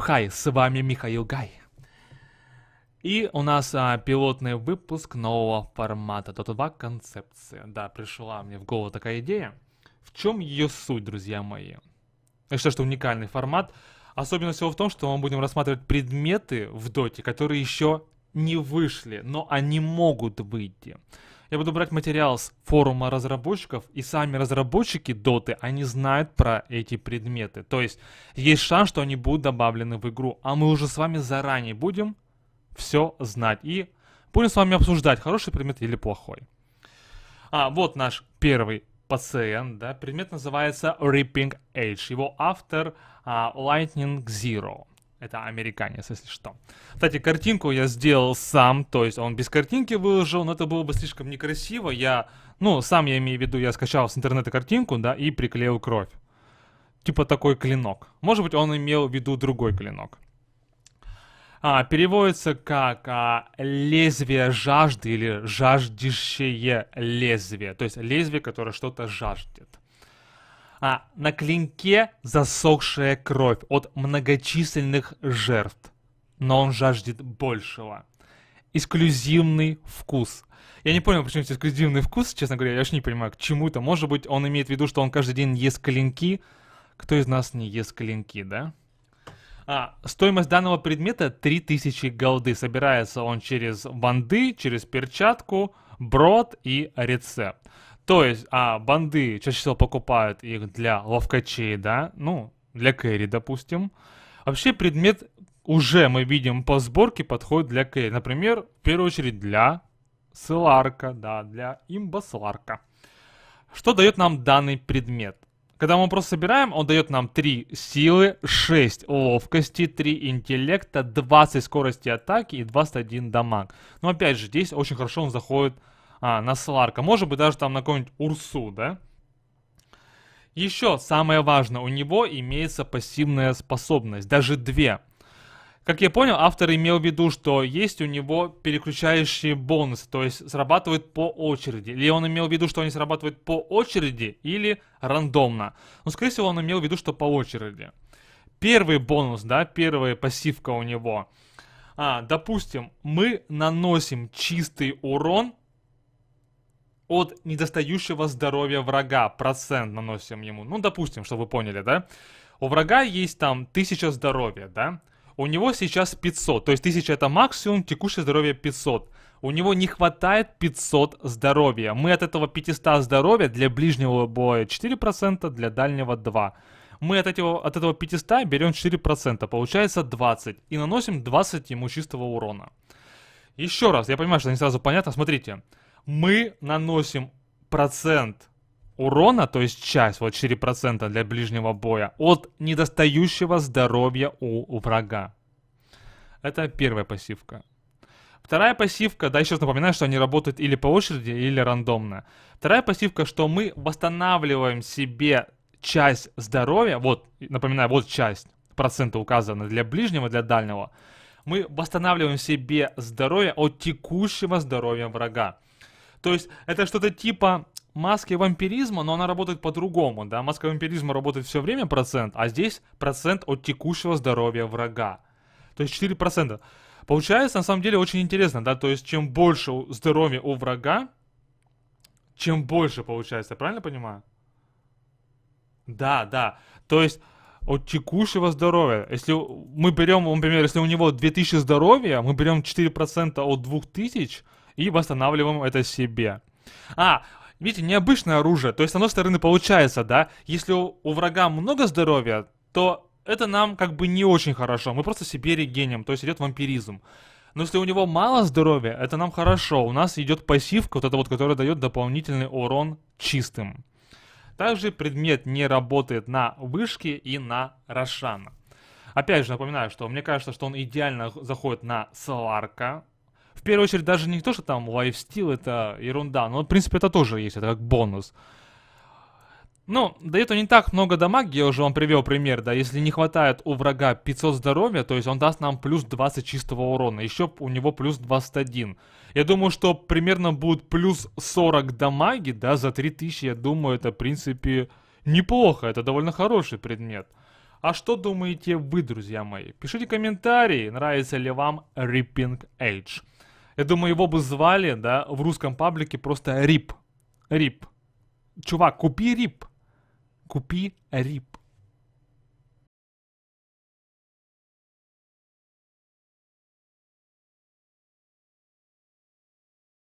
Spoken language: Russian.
хаю с вами Михаил Гай. И у нас а, пилотный выпуск нового формата тут два концепции. Да, пришла мне в голову такая идея. В чем ее суть, друзья мои? Я считаю, что уникальный формат. Особенность его в том, что мы будем рассматривать предметы в доте, которые еще не вышли, но они могут выйти. Я буду брать материал с форума разработчиков, и сами разработчики Доты, они знают про эти предметы. То есть есть шанс, что они будут добавлены в игру, а мы уже с вами заранее будем все знать и будем с вами обсуждать, хороший предмет или плохой. А, вот наш первый пациент, да, предмет называется Ripping Edge, его автор а, Lightning Zero. Это американец, если что. Кстати, картинку я сделал сам, то есть он без картинки выложил, но это было бы слишком некрасиво. Я, ну, сам я имею в виду, я скачал с интернета картинку, да, и приклеил кровь. Типа такой клинок. Может быть, он имел в виду другой клинок. А, переводится как а, лезвие жажды или жаждущее лезвие. То есть лезвие, которое что-то жаждет. А на клинке засохшая кровь от многочисленных жертв. Но он жаждет большего. Эксклюзивный вкус. Я не понял, почему здесь эксклюзивный вкус, честно говоря, я вообще не понимаю, к чему это. Может быть, он имеет в виду, что он каждый день ест клинки. Кто из нас не ест клинки, да? А, стоимость данного предмета 3000 голды. Собирается он через банды, через перчатку, брод и рецепт. То есть, а, банды чаще всего покупают их для ловкачей, да? Ну, для кэри, допустим. Вообще предмет уже мы видим по сборке подходит для кэри. Например, в первую очередь для селарка, да, для имба селарка. Что дает нам данный предмет? Когда мы просто собираем, он дает нам 3 силы, 6 ловкости, 3 интеллекта, 20 скорости атаки и 21 дамаг. Но опять же, здесь очень хорошо он заходит а, на Сларка, может быть даже там на какую-нибудь Урсу, да? Еще самое важное, у него имеется пассивная способность, даже две. Как я понял, автор имел в виду, что есть у него переключающие бонусы, то есть срабатывают по очереди. Или он имел в виду, что они срабатывают по очереди или рандомно. Но, ну, скорее всего, он имел в виду, что по очереди. Первый бонус, да, первая пассивка у него. А, допустим, мы наносим чистый урон от недостающего здоровья врага. Процент наносим ему. Ну, допустим, чтобы вы поняли, да? У врага есть там 1000 здоровья, да? У него сейчас 500, то есть 1000 это максимум, текущее здоровье 500. У него не хватает 500 здоровья. Мы от этого 500 здоровья для ближнего боя 4%, для дальнего 2%. Мы от этого, от этого 500 берем 4%, получается 20. И наносим 20 ему чистого урона. Еще раз, я понимаю, что не сразу понятно, смотрите. Смотрите мы наносим процент урона, то есть часть, вот 4% для ближнего боя, от недостающего здоровья у врага. Это первая пассивка. Вторая пассивка, да, еще раз напоминаю, что они работают или по очереди, или рандомно. Вторая пассивка, что мы восстанавливаем себе часть здоровья, вот, напоминаю, вот часть процента указана для ближнего, для дальнего. Мы восстанавливаем себе здоровье от текущего здоровья врага. То есть это что-то типа маски вампиризма, но она работает по-другому, да? Маска вампиризма работает все время процент, а здесь процент от текущего здоровья врага. То есть 4%. Получается, на самом деле, очень интересно, да? То есть чем больше здоровья у врага, чем больше получается, я правильно понимаю? Да, да. То есть от текущего здоровья. Если мы берем, например, если у него 2000 здоровья, мы берем 4% от 2000, и восстанавливаем это себе. А, видите, необычное оружие, то есть с одной стороны получается, да, если у, у врага много здоровья, то это нам как бы не очень хорошо, мы просто себе регенем, то есть идет вампиризм. Но если у него мало здоровья, это нам хорошо, у нас идет пассивка, вот эта вот, которая дает дополнительный урон чистым. Также предмет не работает на вышке и на Рошана. Опять же, напоминаю, что мне кажется, что он идеально заходит на Сларка первую очередь даже не то, что там лайфстил, это ерунда, но в принципе это тоже есть, это как бонус. Ну, дает он не так много дамага, я уже вам привел пример, да, если не хватает у врага 500 здоровья, то есть он даст нам плюс 20 чистого урона, еще у него плюс 21. Я думаю, что примерно будет плюс 40 дамаги, да, за 3000, я думаю, это в принципе неплохо, это довольно хороший предмет. А что думаете вы, друзья мои? Пишите комментарии, нравится ли вам Ripping Age. Я думаю, его бы звали, да, в русском паблике просто рип. Рип. Чувак, купи рип. Купи рип.